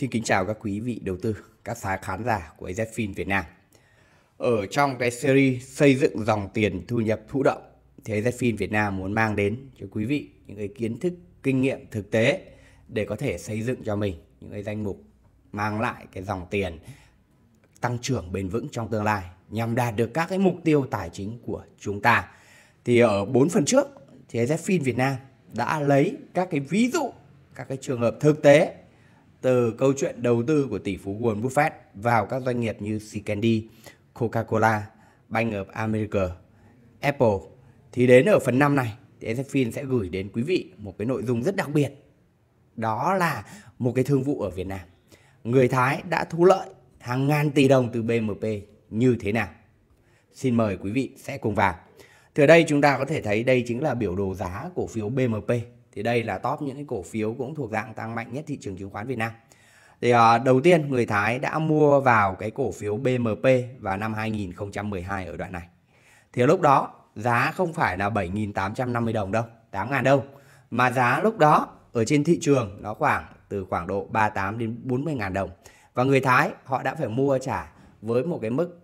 Xin kính chào các quý vị đầu tư, các khán giả của AZFIN Việt Nam. Ở trong cái series xây dựng dòng tiền thu nhập thụ động thì AZFIN Việt Nam muốn mang đến cho quý vị những cái kiến thức, kinh nghiệm thực tế để có thể xây dựng cho mình những cái danh mục mang lại cái dòng tiền tăng trưởng bền vững trong tương lai nhằm đạt được các cái mục tiêu tài chính của chúng ta. Thì ở 4 phần trước thì AZFIN Việt Nam đã lấy các cái ví dụ, các cái trường hợp thực tế từ câu chuyện đầu tư của tỷ phú Warren Buffett vào các doanh nghiệp như Candy, Coca-Cola, Bank of America, Apple thì đến ở phần 5 này thì SFIN sẽ gửi đến quý vị một cái nội dung rất đặc biệt. Đó là một cái thương vụ ở Việt Nam. Người Thái đã thu lợi hàng ngàn tỷ đồng từ BMP như thế nào? Xin mời quý vị sẽ cùng vào. Từ đây chúng ta có thể thấy đây chính là biểu đồ giá cổ phiếu BMP thì đây là top những cái cổ phiếu cũng thuộc dạng tăng mạnh nhất thị trường chứng khoán Việt Nam thì à, đầu tiên người Thái đã mua vào cái cổ phiếu BMP vào năm 2012 ở đoạn này thì lúc đó giá không phải là 7.850 đồng đâu 8.000 đâu, mà giá lúc đó ở trên thị trường nó khoảng từ khoảng độ 38 đến 40 ngàn đồng và người Thái họ đã phải mua trả với một cái mức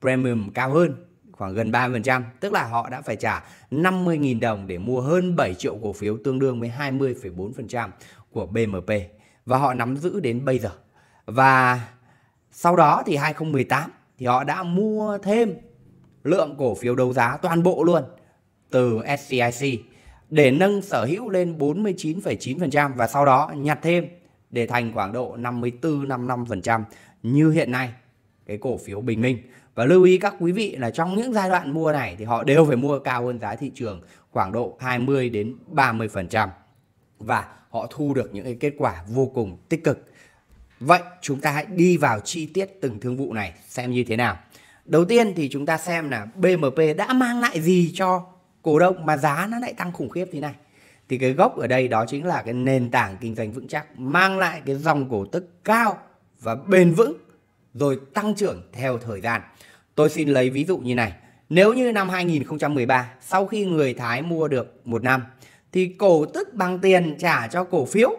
premium cao hơn khoảng gần 30%, tức là họ đã phải trả 50.000 đồng để mua hơn 7 triệu cổ phiếu tương đương với 20,4% của BMP và họ nắm giữ đến bây giờ. Và sau đó thì 2018 thì họ đã mua thêm lượng cổ phiếu đấu giá toàn bộ luôn từ SCIC để nâng sở hữu lên 49,9% và sau đó nhặt thêm để thành khoảng độ 54-55% như hiện nay cái cổ phiếu Bình Minh và lưu ý các quý vị là trong những giai đoạn mua này thì họ đều phải mua cao hơn giá thị trường khoảng độ 20 đến 30% và họ thu được những cái kết quả vô cùng tích cực. Vậy chúng ta hãy đi vào chi tiết từng thương vụ này xem như thế nào. Đầu tiên thì chúng ta xem là BMP đã mang lại gì cho cổ đông mà giá nó lại tăng khủng khiếp thế này. Thì cái gốc ở đây đó chính là cái nền tảng kinh doanh vững chắc mang lại cái dòng cổ tức cao và bền vững rồi tăng trưởng theo thời gian. Tôi xin lấy ví dụ như này. Nếu như năm 2013 sau khi người Thái mua được một năm thì cổ tức bằng tiền trả cho cổ phiếu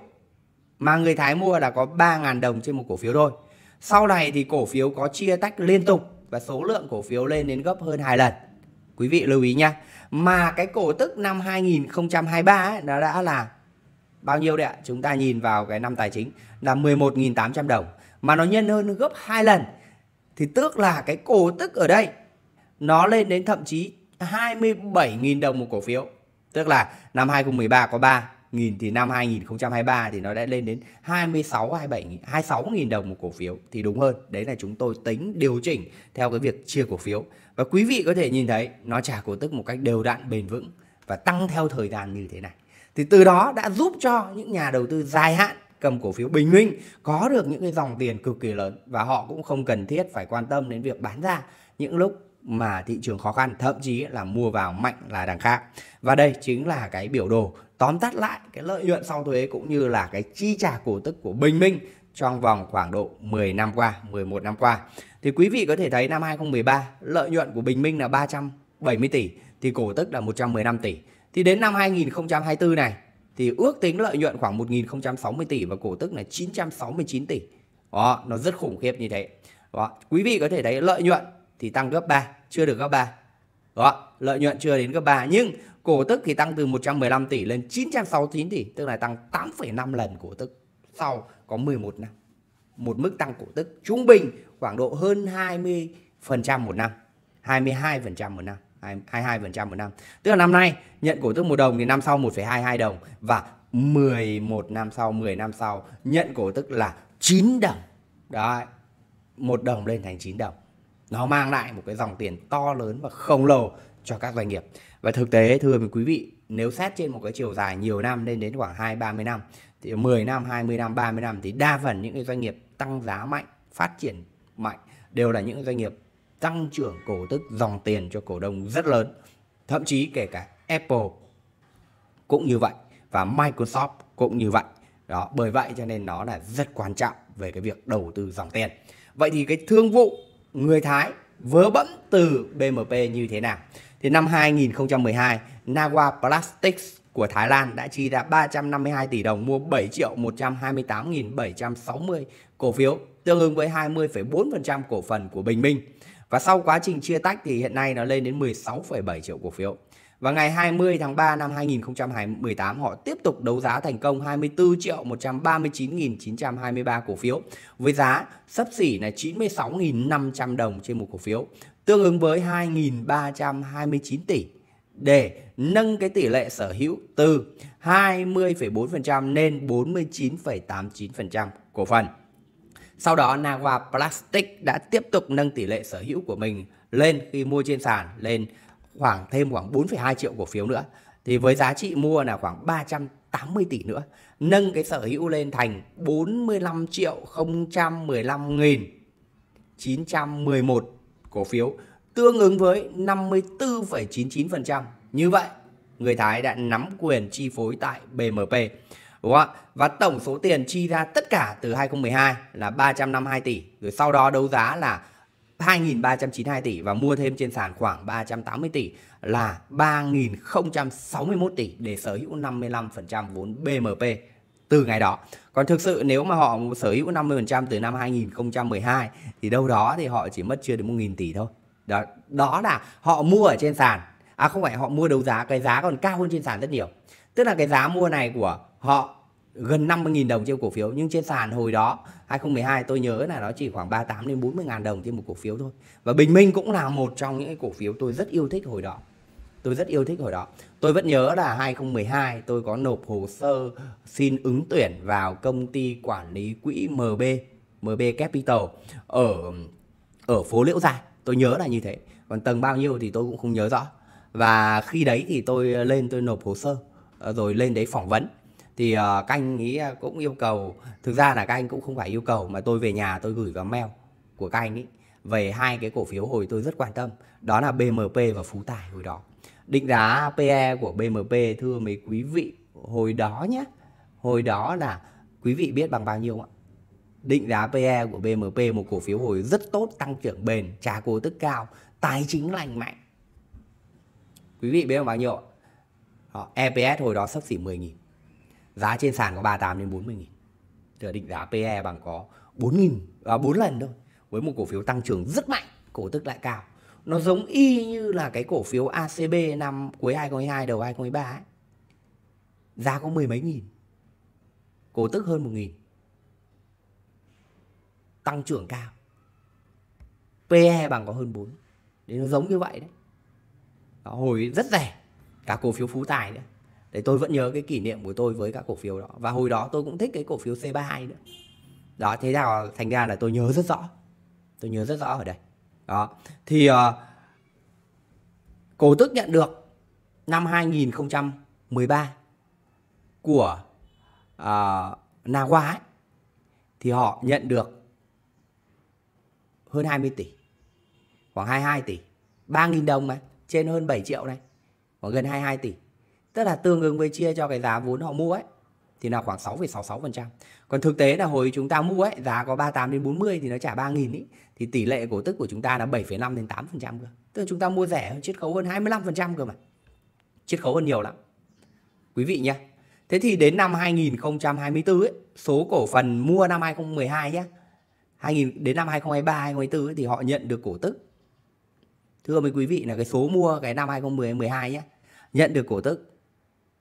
mà người Thái mua là có 3.000 đồng trên một cổ phiếu thôi. Sau này thì cổ phiếu có chia tách liên tục và số lượng cổ phiếu lên đến gấp hơn hai lần. Quý vị lưu ý nhé. Mà cái cổ tức năm 2023 ấy, nó đã là bao nhiêu đấy ạ? Chúng ta nhìn vào cái năm tài chính là 11.800 đồng mà nó nhân hơn gấp hai lần thì tức là cái cổ tức ở đây nó lên đến thậm chí 27.000 đồng một cổ phiếu. Tức là năm 2013 có 3 nghìn thì năm 2023 thì nó đã lên đến 26 27 26.000 đồng một cổ phiếu thì đúng hơn. Đấy là chúng tôi tính điều chỉnh theo cái việc chia cổ phiếu. Và quý vị có thể nhìn thấy nó trả cổ tức một cách đều đặn bền vững và tăng theo thời gian như thế này. Thì từ đó đã giúp cho những nhà đầu tư dài hạn cầm cổ phiếu Bình Minh có được những cái dòng tiền cực kỳ lớn và họ cũng không cần thiết phải quan tâm đến việc bán ra những lúc mà thị trường khó khăn thậm chí là mua vào mạnh là đằng khác và đây chính là cái biểu đồ tóm tắt lại cái lợi nhuận sau thuế cũng như là cái chi trả cổ tức của Bình Minh trong vòng khoảng độ 10 năm qua, 11 năm qua. Thì quý vị có thể thấy năm 2013 lợi nhuận của Bình Minh là 370 tỷ thì cổ tức là 115 tỷ. Thì đến năm 2024 này thì ước tính lợi nhuận khoảng 1 1060 tỷ và cổ tức là 969 tỷ. Đó, nó rất khủng khiếp như thế. Đó, quý vị có thể thấy lợi nhuận thì tăng gấp 3, chưa được gấp 3. Đó, lợi nhuận chưa đến gấp 3 nhưng cổ tức thì tăng từ 115 tỷ lên 969 tỷ, tức là tăng 8,5 lần cổ tức sau có 11 năm. Một mức tăng cổ tức trung bình khoảng độ hơn 20% một năm, 22% một năm. 22% một năm. Tức là năm nay nhận cổ tức một đồng thì năm sau 1,22 đồng và 11 năm sau 10 năm sau nhận cổ tức là 9 đồng. Đấy. một đồng lên thành 9 đồng. Nó mang lại một cái dòng tiền to lớn và khổng lồ cho các doanh nghiệp. Và thực tế thưa quý vị, nếu xét trên một cái chiều dài nhiều năm lên đến khoảng 2 30 năm thì 10 năm, 20 năm, 30 năm thì đa phần những cái doanh nghiệp tăng giá mạnh, phát triển mạnh đều là những doanh nghiệp tăng trưởng cổ tức dòng tiền cho cổ đông rất lớn. Thậm chí kể cả Apple cũng như vậy và Microsoft cũng như vậy. Đó, bởi vậy cho nên nó là rất quan trọng về cái việc đầu tư dòng tiền. Vậy thì cái thương vụ người Thái vớ bẫm từ BMP như thế nào? Thì năm 2012, Nawa Plastics của Thái Lan đã chi ra 352 tỷ đồng mua 7 triệu 128.760 cổ phiếu, tương ứng với 20,4% cổ phần của Bình Minh. Và sau quá trình chia tách thì hiện nay nó lên đến 16,7 triệu cổ phiếu. Và ngày 20 tháng 3 năm 2018 họ tiếp tục đấu giá thành công 24 triệu 139.923 cổ phiếu với giá sấp xỉ là 96.500 đồng trên một cổ phiếu tương ứng với 2.329 tỷ để nâng cái tỷ lệ sở hữu từ 20,4% lên 49,89% cổ phần. Sau đó Nava Plastic đã tiếp tục nâng tỷ lệ sở hữu của mình lên khi mua trên sàn lên khoảng thêm khoảng 4,2 triệu cổ phiếu nữa. Thì với giá trị mua là khoảng 380 tỷ nữa, nâng cái sở hữu lên thành 45 triệu 015 nghìn 911 cổ phiếu tương ứng với 54,99%. Như vậy, người Thái đã nắm quyền chi phối tại BMP đúng không ạ? Và tổng số tiền chi ra tất cả từ 2012 là 352 tỷ, rồi sau đó đấu giá là 2.392 tỷ và mua thêm trên sàn khoảng 380 tỷ là 3.061 tỷ để sở hữu 55% vốn BMP từ ngày đó. Còn thực sự nếu mà họ sở hữu 50% từ năm 2012 thì đâu đó thì họ chỉ mất chưa đến 1.000 tỷ thôi. Đó, đó là họ mua ở trên sàn. À không phải họ mua đấu giá, cái giá còn cao hơn trên sàn rất nhiều. Tức là cái giá mua này của họ gần 50.000 đồng trên cổ phiếu nhưng trên sàn hồi đó 2012 tôi nhớ là nó chỉ khoảng 38 đến 40.000 đồng trên một cổ phiếu thôi. Và Bình Minh cũng là một trong những cổ phiếu tôi rất yêu thích hồi đó. Tôi rất yêu thích hồi đó. Tôi vẫn nhớ là 2012 tôi có nộp hồ sơ xin ứng tuyển vào công ty quản lý quỹ MB, MB Capital ở ở phố Liễu Giai. Tôi nhớ là như thế. Còn tầng bao nhiêu thì tôi cũng không nhớ rõ. Và khi đấy thì tôi lên tôi nộp hồ sơ ờ, rồi lên đấy phỏng vấn thì uh, các anh ý ờ, cũng yêu cầu thực ra là các anh cũng không phải yêu cầu mà tôi về nhà tôi gửi vào mail của các anh ý về hai cái cổ phiếu hồi tôi rất quan tâm đó là BMP và Phú Tài hồi đó định giá PE của BMP thưa mấy quý vị hồi đó nhé hồi đó là quý vị biết bằng bao nhiêu ạ định giá PE của BMP một cổ phiếu hồi rất tốt tăng trưởng bền trả cổ tức cao tài chính lành mạnh quý vị biết bằng bao nhiêu ạ đó, EPS hồi đó sắp xỉ 10.000 giá trên sàn có 38 đến 40 nghìn Tức định giá PE bằng có 4 nghìn à, 4 lần thôi với một cổ phiếu tăng trưởng rất mạnh cổ tức lại cao nó giống y như là cái cổ phiếu ACB năm cuối 2022 đầu 2023 ấy. giá có mười mấy nghìn cổ tức hơn một nghìn tăng trưởng cao PE bằng có hơn 4 Đấy nó giống như vậy đấy đó, Hồi rất rẻ Cả cổ phiếu Phú Tài đấy để tôi vẫn nhớ cái kỷ niệm của tôi với các cổ phiếu đó và hồi đó tôi cũng thích cái cổ phiếu C32 nữa đó thế nào thành ra là tôi nhớ rất rõ tôi nhớ rất rõ ở đây đó thì uh, cổ tức nhận được năm 2013 của uh, Nawa ấy, thì họ nhận được hơn 20 tỷ khoảng 22 tỷ 3.000 đồng mà trên hơn 7 triệu này khoảng gần 22 tỷ tức là tương ứng với chia cho cái giá vốn họ mua ấy thì là khoảng 6,66%. Còn thực tế là hồi chúng ta mua ấy, giá có 38 đến 40 thì nó trả 3.000 ấy thì tỷ lệ cổ tức của chúng ta là 7,5 đến 8% cơ. Tức là chúng ta mua rẻ hơn chiết khấu hơn 25% cơ mà. Chiết khấu hơn nhiều lắm. Quý vị nhé. Thế thì đến năm 2024 ấy, số cổ phần mua năm 2012 nhé. 2000 đến năm 2023 2024 ấy, thì họ nhận được cổ tức. Thưa mấy quý vị là cái số mua cái năm 2010 12 nhé, nhận được cổ tức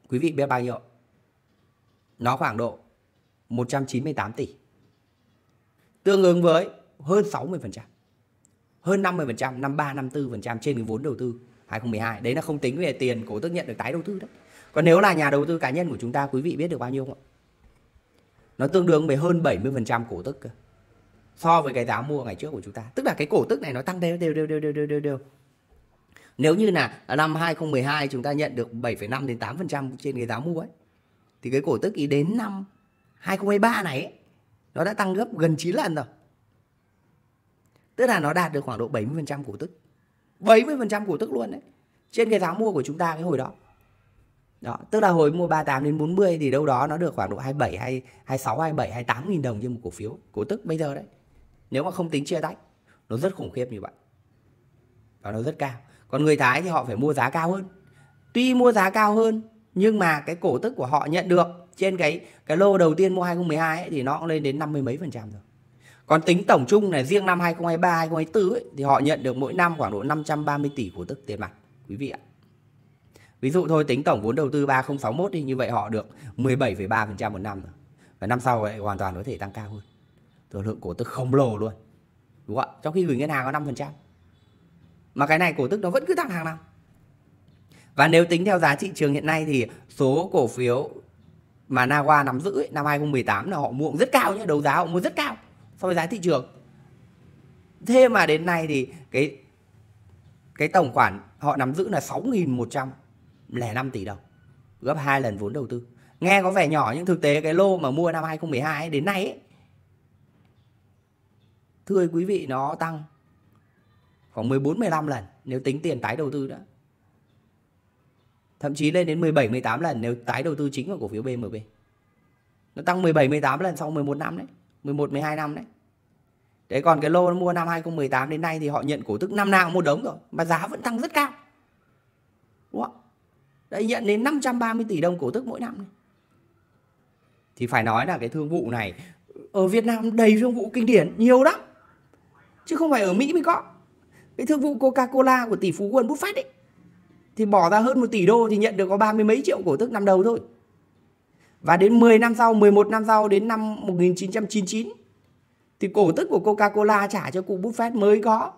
Quý vị biết bao nhiêu? Nó khoảng độ 198 tỷ. Tương ứng với hơn 60%. Hơn 50%, 53, 54% trên cái vốn đầu tư 2012. Đấy là không tính về tiền cổ tức nhận được tái đầu tư đấy. Còn nếu là nhà đầu tư cá nhân của chúng ta quý vị biết được bao nhiêu không ạ? Nó tương đương với hơn 70% cổ tức cơ. So với cái giá mua ngày trước của chúng ta. Tức là cái cổ tức này nó tăng đều đều đều đều đều đều đều. đều nếu như là năm 2012 chúng ta nhận được 7,5 đến 8% trên cái giá mua ấy thì cái cổ tức ý đến năm 2023 này ấy, nó đã tăng gấp gần 9 lần rồi. Tức là nó đạt được khoảng độ 70% cổ tức. 70% cổ tức luôn đấy. Trên cái giá mua của chúng ta cái hồi đó. Đó, tức là hồi mua 38 đến 40 thì đâu đó nó được khoảng độ 27, hay 26, 27, 28 nghìn đồng trên một cổ phiếu. Cổ tức bây giờ đấy. Nếu mà không tính chia tách, nó rất khủng khiếp như vậy. Và nó rất cao còn người thái thì họ phải mua giá cao hơn tuy mua giá cao hơn nhưng mà cái cổ tức của họ nhận được trên cái cái lô đầu tiên mua 2012 ấy, thì nó cũng lên đến năm mươi mấy phần trăm rồi còn tính tổng chung này riêng năm 2023 2024 ấy, thì họ nhận được mỗi năm khoảng độ 530 tỷ cổ tức tiền mặt quý vị ạ ví dụ thôi tính tổng vốn đầu tư 3061 thì như vậy họ được 17,3% một năm rồi và năm sau lại hoàn toàn có thể tăng cao hơn rồi lượng cổ tức khổng lồ luôn đúng không ạ trong khi gửi ngân hàng có 5% mà cái này cổ tức nó vẫn cứ tăng hàng năm và nếu tính theo giá thị trường hiện nay thì số cổ phiếu mà Nawa nắm giữ ấy, năm 2018 là họ mua rất cao nhé, đấu giá họ mua rất cao so với giá thị trường. Thế mà đến nay thì cái cái tổng khoản họ nắm giữ là 6.105 tỷ đồng, gấp hai lần vốn đầu tư. Nghe có vẻ nhỏ nhưng thực tế cái lô mà mua năm 2012 ấy, đến nay ấy, thưa quý vị nó tăng khoảng 14 15 lần nếu tính tiền tái đầu tư đã. Thậm chí lên đến 17 18 lần nếu tái đầu tư chính vào cổ phiếu BMB. Nó tăng 17 18 lần sau 11 năm đấy, 11 12 năm đấy. Đấy còn cái lô nó mua năm 2018 đến nay thì họ nhận cổ tức năm nào một đống rồi mà giá vẫn tăng rất cao. Đúng không? Đấy nhận đến 530 tỷ đồng cổ tức mỗi năm này. Thì phải nói là cái thương vụ này ở Việt Nam đầy thương vụ kinh điển nhiều lắm. Chứ không phải ở Mỹ mới có cái thương vụ Coca-Cola của tỷ phú Warren Buffett ấy thì bỏ ra hơn 1 tỷ đô thì nhận được có ba mươi mấy triệu cổ tức năm đầu thôi. Và đến 10 năm sau, 11 năm sau đến năm 1999 thì cổ tức của Coca-Cola trả cho cụ Buffett mới có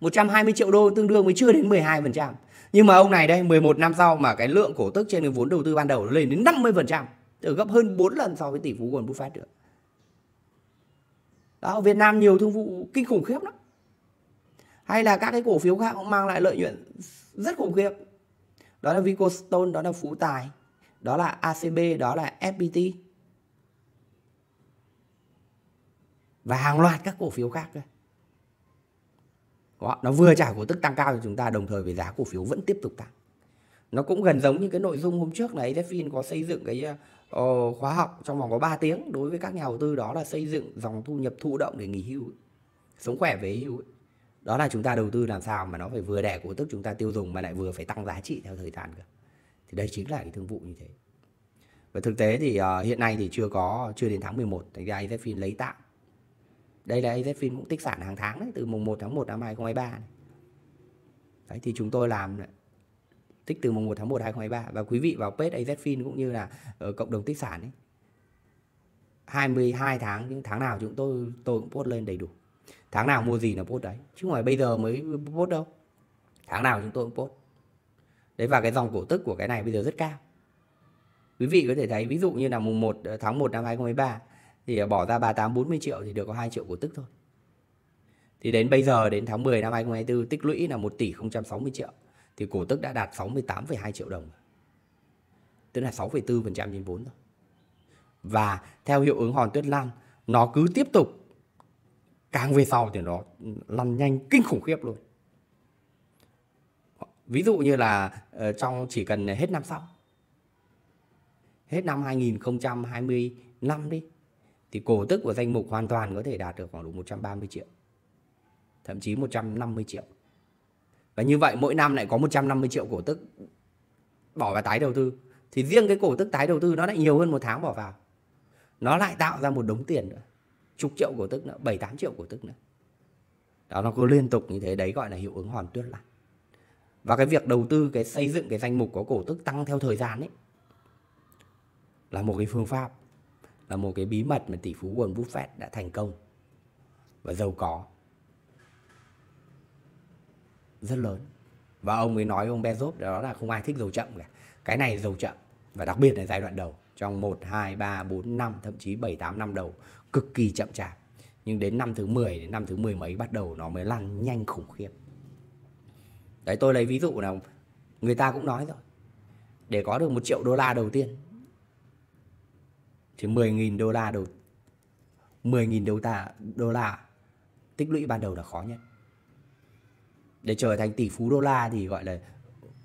120 triệu đô tương đương mới chưa đến 12%. Nhưng mà ông này đây 11 năm sau mà cái lượng cổ tức trên cái vốn đầu tư ban đầu nó lên đến 50%, từ gấp hơn 4 lần so với tỷ phú Warren Buffett được. Đó, ở Việt Nam nhiều thương vụ kinh khủng khiếp lắm hay là các cái cổ phiếu khác cũng mang lại lợi nhuận rất khủng khiếp đó là Vicostone đó là Phú Tài đó là ACB đó là FPT và hàng loạt các cổ phiếu khác cơ đó, nó vừa trả cổ tức tăng cao cho chúng ta đồng thời với giá cổ phiếu vẫn tiếp tục tăng nó cũng gần giống như cái nội dung hôm trước là AZFIN có xây dựng cái uh, khóa học trong vòng có 3 tiếng đối với các nhà đầu tư đó là xây dựng dòng thu nhập thụ động để nghỉ hưu sống khỏe về hưu ấy đó là chúng ta đầu tư làm sao mà nó phải vừa đẻ cổ tức chúng ta tiêu dùng mà lại vừa phải tăng giá trị theo thời gian cơ thì đây chính là cái thương vụ như thế và thực tế thì uh, hiện nay thì chưa có chưa đến tháng 11 thành ra AZFIN lấy tạm đây là AZFIN cũng tích sản hàng tháng đấy từ mùng 1 tháng 1 năm 2023 này. đấy thì chúng tôi làm tích từ mùng 1 tháng 1 2023 và quý vị vào page AZFIN cũng như là ở ờ, cộng đồng tích sản ấy 22 tháng những tháng nào chúng tôi tôi cũng post lên đầy đủ tháng nào ừ. mua gì là post đấy chứ không phải bây giờ mới post đâu tháng nào chúng tôi cũng post đấy và cái dòng cổ tức của cái này bây giờ rất cao quý vị có thể thấy ví dụ như là mùng 1 ờ, tháng 1 năm 2023 thì ờ, bỏ ra 38 40 triệu thì được có 2 triệu cổ tức thôi thì đến bây giờ đến tháng 10 năm 2024 tích lũy là 1 tỷ 060 triệu thì cổ tức đã đạt 68,2 triệu đồng tức là 6,4% trên vốn rồi và theo hiệu ứng hòn tuyết lan nó cứ tiếp tục càng về sau thì nó lăn nhanh kinh khủng khiếp luôn ví dụ như là ờ, trong chỉ cần hết năm sau hết năm 2025 đi thì cổ tức của danh mục hoàn toàn có thể đạt được khoảng độ 130 triệu thậm chí 150 triệu và như vậy mỗi năm lại có 150 triệu cổ tức bỏ vào tái đầu tư thì riêng cái cổ tức tái đầu tư nó lại nhiều hơn một tháng bỏ vào nó lại tạo ra một đống tiền nữa chục triệu cổ tức nữa bảy tám triệu cổ tức nữa đó nó cứ liên tục như thế đấy gọi là hiệu ứng hoàn tuyết lại và cái việc đầu tư cái xây dựng cái danh mục có cổ tức tăng theo thời gian ấy là một cái phương pháp là một cái bí mật mà tỷ phú Warren Buffett đã thành công và giàu có rất lớn và ông ấy nói ông Bezos đó là không ai thích giàu chậm cả cái này giàu chậm và đặc biệt là giai đoạn đầu trong 1, 2, 3, 4, 5 thậm chí 7, 8 năm đầu cực kỳ chậm chạp nhưng đến năm thứ 10 đến năm thứ mười mấy bắt đầu nó mới lan nhanh khủng khiếp đấy tôi lấy ví dụ nào người ta cũng nói rồi để có được một triệu đô la đầu tiên thì 10.000 đô la đầu 10.000 đô la đô la tích lũy ban đầu là khó nhất để trở thành tỷ phú đô la thì gọi là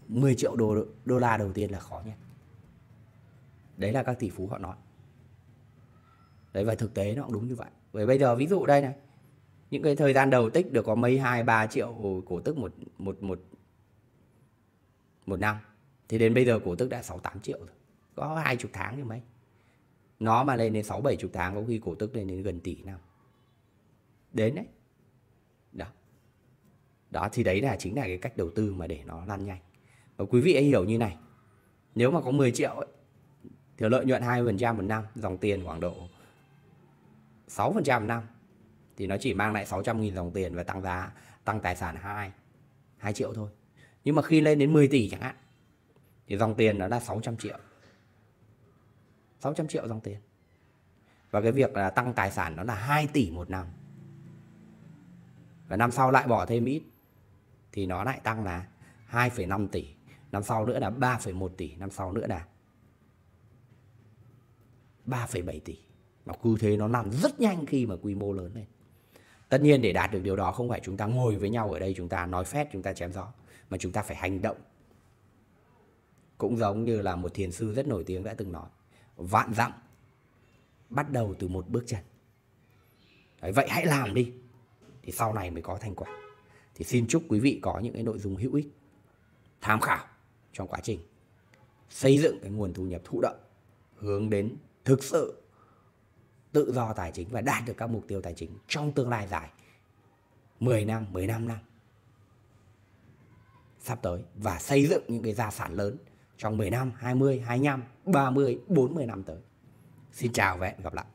10 triệu đô đô la đầu tiên là khó nhất đấy là các tỷ phú họ nói đấy và thực tế nó cũng đúng như vậy bởi bây giờ ví dụ đây này những cái thời gian đầu tích được có mấy hai ba triệu cổ tức một một một một năm thì đến bây giờ cổ tức đã sáu tám triệu rồi có hai chục tháng thì mấy nó mà lên đến sáu bảy chục tháng có khi cổ tức lên đến gần tỷ năm đến đấy đó đó thì đấy là chính là cái cách đầu tư mà để nó lan nhanh và quý vị hãy hiểu như này nếu mà có 10 triệu ấy, thì lợi nhuận 2% một năm dòng tiền khoảng độ 6% năm thì nó chỉ mang lại 600.000 đồng tiền và tăng giá tăng tài sản 2 2 triệu thôi. Nhưng mà khi lên đến 10 tỷ chẳng hạn thì dòng tiền nó là 600 triệu. 600 triệu dòng tiền. Và cái việc là tăng tài sản nó là 2 tỷ một năm. Và năm sau lại bỏ thêm ít thì nó lại tăng là 2,5 tỷ, năm sau nữa là 3,1 tỷ, năm sau nữa là 3,7 tỷ mà cứ thế nó làm rất nhanh khi mà quy mô lớn lên tất nhiên để đạt được điều đó không phải chúng ta ngồi với nhau ở đây chúng ta nói phét chúng ta chém gió mà chúng ta phải hành động cũng giống như là một thiền sư rất nổi tiếng đã từng nói vạn dặm bắt đầu từ một bước chân Đấy, vậy hãy làm đi thì sau này mới có thành quả thì xin chúc quý vị có những cái nội dung hữu ích tham khảo trong quá trình xây dựng cái nguồn thu nhập thụ động hướng đến thực sự tự do tài chính và đạt được các mục tiêu tài chính trong tương lai dài 10 năm, 15 năm sắp tới và xây dựng những cái gia sản lớn trong 10 năm, 20, 25, 30, 40 năm tới. Xin chào và hẹn gặp lại.